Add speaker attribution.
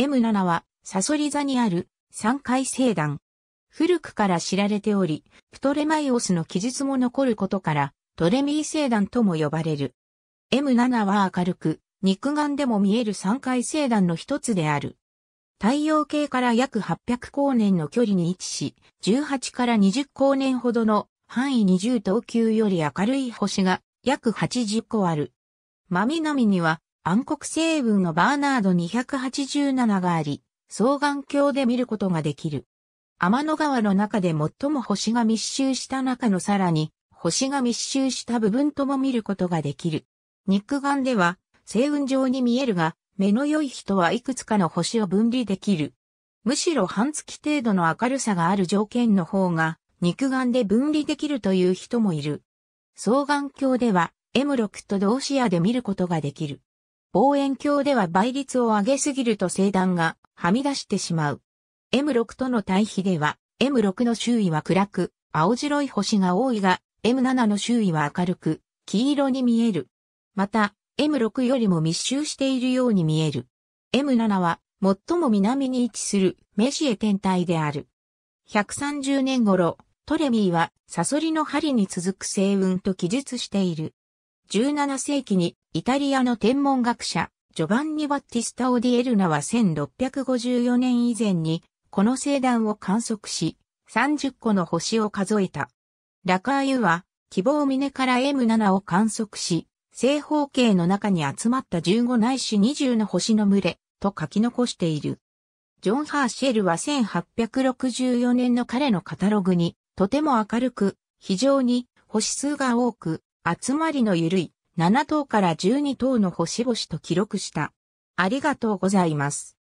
Speaker 1: M7 は、サソリ座にある三回星団。古くから知られており、プトレマイオスの記述も残ることから、トレミー星団とも呼ばれる。M7 は明るく、肉眼でも見える三回星団の一つである。太陽系から約800光年の距離に位置し、18から20光年ほどの範囲20等級より明るい星が約80個ある。真南には暗黒星雲のバーナード287があり、双眼鏡で見ることができる。天の川の中で最も星が密集した中のさらに、星が密集した部分とも見ることができる。肉眼では、星雲状に見えるが、目の良い人はいくつかの星を分離できる。むしろ半月程度の明るさがある条件の方が、肉眼で分離できるという人もいる。双眼鏡では、M6 と同視野で見ることができる。望遠鏡では倍率を上げすぎると星団がはみ出してしまう。M6 との対比では、M6 の周囲は暗く、青白い星が多いが、M7 の周囲は明るく、黄色に見える。また、M6 よりも密集しているように見える。M7 は、最も南に位置するメシエ天体である。130年頃、トレミーはサソリの針に続く星雲と記述している。17世紀にイタリアの天文学者、ジョバンニ・バッティスタ・オディエルナは1654年以前に、この星団を観測し、30個の星を数えた。ラカーユは、希望峰から M7 を観測し、正方形の中に集まった15ないし20の星の群れ、と書き残している。ジョン・ハーシェルは1864年の彼のカタログに、とても明るく、非常に星数が多く、集まりのゆるい7等から12等の星々と記録した。ありがとうございます。